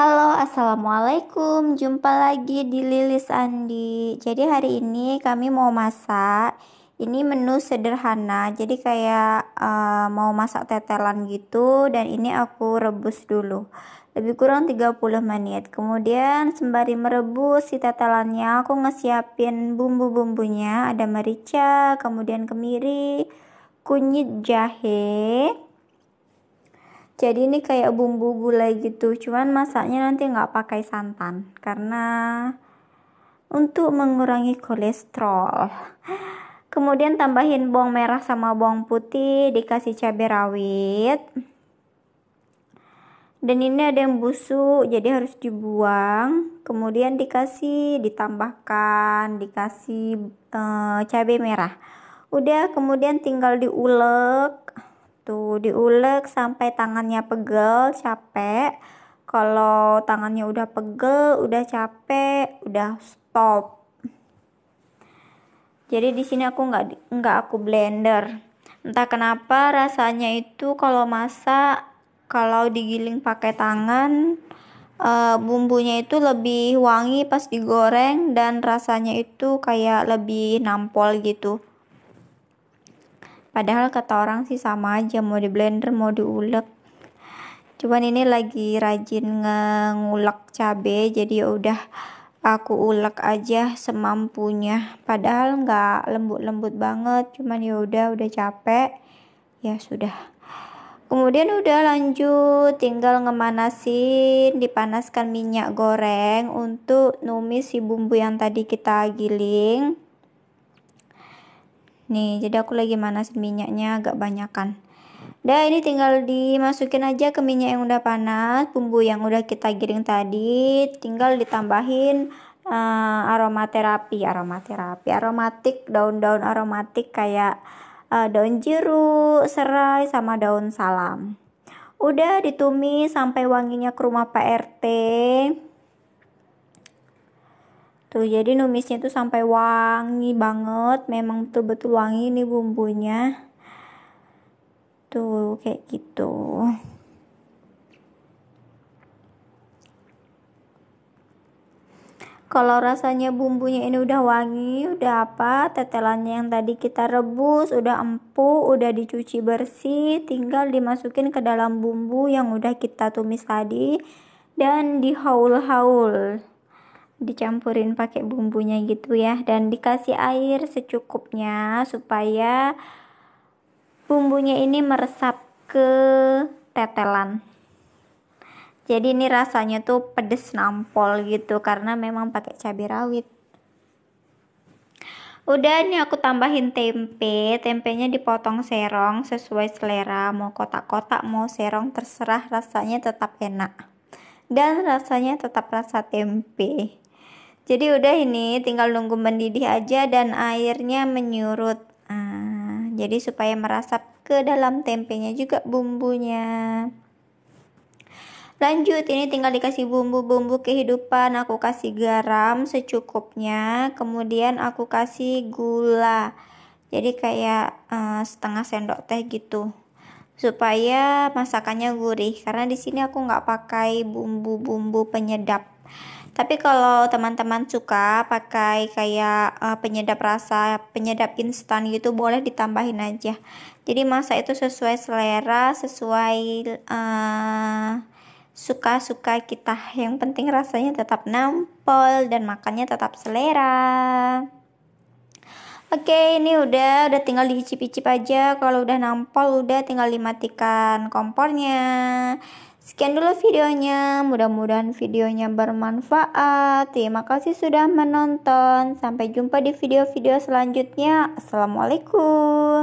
Halo, Assalamualaikum. Jumpa lagi di Lilis Andi. Jadi hari ini kami mau masak. Ini menu sederhana, jadi kayak uh, mau masak tetelan gitu dan ini aku rebus dulu. Lebih kurang 30 menit. Kemudian sembari merebus si tetelannya, aku ngesiapin bumbu-bumbunya. Ada merica, kemudian kemiri, kunyit jahe, jadi ini kayak bumbu gulai gitu cuman masaknya nanti nggak pakai santan karena untuk mengurangi kolesterol kemudian tambahin bawang merah sama bawang putih dikasih cabai rawit dan ini ada yang busuk jadi harus dibuang kemudian dikasih ditambahkan dikasih e, cabai merah udah kemudian tinggal diulek Tuh, gitu. diulek sampai tangannya pegel, capek. Kalau tangannya udah pegel, udah capek, udah stop. Jadi di sini aku nggak nggak aku blender. Entah kenapa rasanya itu kalau masak kalau digiling pakai tangan eh, bumbunya itu lebih wangi pas digoreng dan rasanya itu kayak lebih nampol gitu. Padahal kata orang sih sama aja mau di blender mau diulek. Cuman ini lagi rajin ngulek cabe jadi ya udah aku ulek aja semampunya. Padahal nggak lembut-lembut banget, cuman ya udah udah capek. Ya sudah. Kemudian udah lanjut tinggal ngemanasin dipanaskan minyak goreng untuk numis si bumbu yang tadi kita giling nih jadi aku lagi manasin minyaknya agak banyakan Dah ini tinggal dimasukin aja ke minyak yang udah panas, bumbu yang udah kita giring tadi, tinggal ditambahin uh, aromaterapi, aromaterapi, aromatik daun-daun aromatik kayak uh, daun jeruk, serai sama daun salam. Udah ditumis sampai wanginya ke rumah Pak RT. Tuh, gitu. jadi numisnya tuh sampai wangi banget. Memang tuh betul wangi nih bumbunya. Tuh, kayak gitu. Kalau rasanya bumbunya ini udah wangi, udah apa? Tetelannya yang tadi kita rebus udah empuk, udah dicuci bersih, tinggal dimasukin ke dalam bumbu yang udah kita tumis tadi dan dihaul-haul dicampurin pakai bumbunya gitu ya dan dikasih air secukupnya supaya bumbunya ini meresap ke tetelan jadi ini rasanya tuh pedes nampol gitu karena memang pakai cabai rawit udah ini aku tambahin tempe tempenya dipotong serong sesuai selera mau kotak-kotak mau serong terserah rasanya tetap enak dan rasanya tetap rasa tempe jadi udah ini tinggal nunggu mendidih aja dan airnya menyurut. Nah, jadi supaya merasap ke dalam tempenya juga bumbunya. Lanjut, ini tinggal dikasih bumbu-bumbu kehidupan. Aku kasih garam secukupnya, kemudian aku kasih gula. Jadi kayak uh, setengah sendok teh gitu. Supaya masakannya gurih karena di sini aku nggak pakai bumbu-bumbu penyedap. Tapi kalau teman-teman suka pakai kayak uh, penyedap rasa, penyedap instan gitu boleh ditambahin aja. Jadi masa itu sesuai selera, sesuai suka eh, suka-suka kita. Yang penting rasanya tetap nampol dan makannya tetap selera. Oke, ini udah udah tinggal dicicip-cicip aja. Kalau udah nampol udah tinggal dimatikan kompornya. Sekian dulu videonya, mudah-mudahan videonya bermanfaat. Terima kasih sudah menonton. Sampai jumpa di video-video selanjutnya. Assalamualaikum.